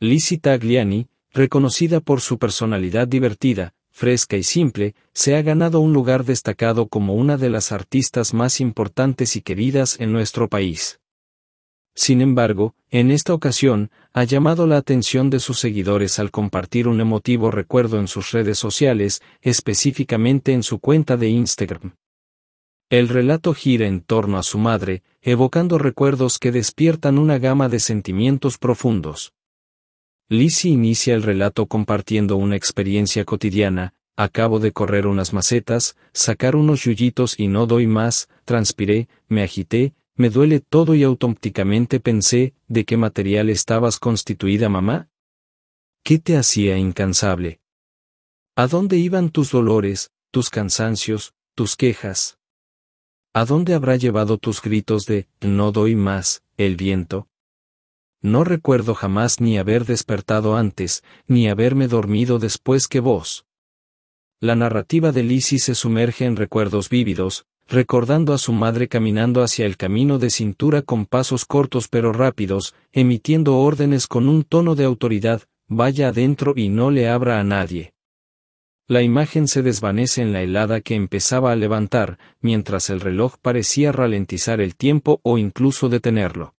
Lizzie Agliani, reconocida por su personalidad divertida, fresca y simple, se ha ganado un lugar destacado como una de las artistas más importantes y queridas en nuestro país. Sin embargo, en esta ocasión, ha llamado la atención de sus seguidores al compartir un emotivo recuerdo en sus redes sociales, específicamente en su cuenta de Instagram. El relato gira en torno a su madre, evocando recuerdos que despiertan una gama de sentimientos profundos. Lisi inicia el relato compartiendo una experiencia cotidiana, acabo de correr unas macetas, sacar unos yuyitos y no doy más, transpiré, me agité, me duele todo y automáticamente pensé, ¿de qué material estabas constituida mamá? ¿Qué te hacía incansable? ¿A dónde iban tus dolores, tus cansancios, tus quejas? ¿A dónde habrá llevado tus gritos de, no doy más, el viento? No recuerdo jamás ni haber despertado antes, ni haberme dormido después que vos. La narrativa de Lisi se sumerge en recuerdos vívidos, recordando a su madre caminando hacia el camino de cintura con pasos cortos pero rápidos, emitiendo órdenes con un tono de autoridad, vaya adentro y no le abra a nadie. La imagen se desvanece en la helada que empezaba a levantar, mientras el reloj parecía ralentizar el tiempo o incluso detenerlo.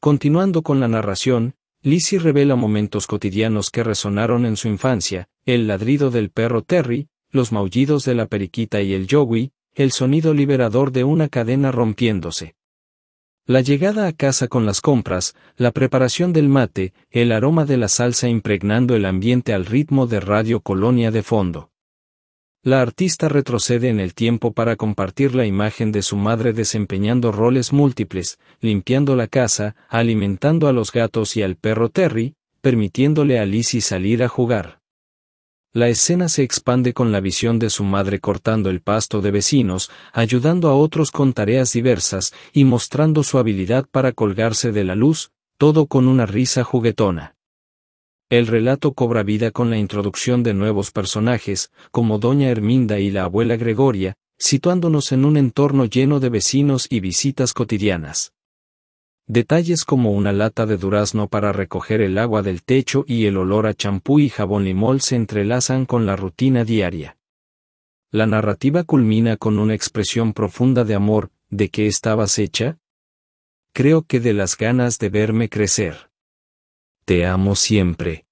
Continuando con la narración, Lizzie revela momentos cotidianos que resonaron en su infancia, el ladrido del perro Terry, los maullidos de la periquita y el yogui, el sonido liberador de una cadena rompiéndose. La llegada a casa con las compras, la preparación del mate, el aroma de la salsa impregnando el ambiente al ritmo de Radio Colonia de fondo. La artista retrocede en el tiempo para compartir la imagen de su madre desempeñando roles múltiples, limpiando la casa, alimentando a los gatos y al perro Terry, permitiéndole a Lizzie salir a jugar. La escena se expande con la visión de su madre cortando el pasto de vecinos, ayudando a otros con tareas diversas y mostrando su habilidad para colgarse de la luz, todo con una risa juguetona. El relato cobra vida con la introducción de nuevos personajes, como Doña Herminda y la abuela Gregoria, situándonos en un entorno lleno de vecinos y visitas cotidianas. Detalles como una lata de durazno para recoger el agua del techo y el olor a champú y jabón limol se entrelazan con la rutina diaria. La narrativa culmina con una expresión profunda de amor, ¿de qué estabas hecha? Creo que de las ganas de verme crecer. Te amo siempre.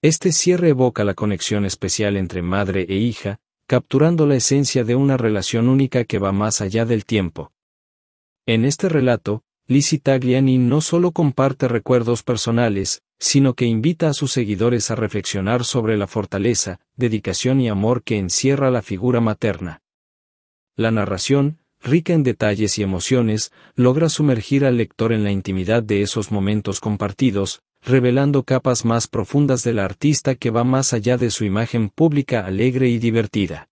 Este cierre evoca la conexión especial entre madre e hija, capturando la esencia de una relación única que va más allá del tiempo. En este relato, Lizzie Tagliani no solo comparte recuerdos personales, sino que invita a sus seguidores a reflexionar sobre la fortaleza, dedicación y amor que encierra la figura materna. La narración, rica en detalles y emociones, logra sumergir al lector en la intimidad de esos momentos compartidos, revelando capas más profundas del artista que va más allá de su imagen pública alegre y divertida.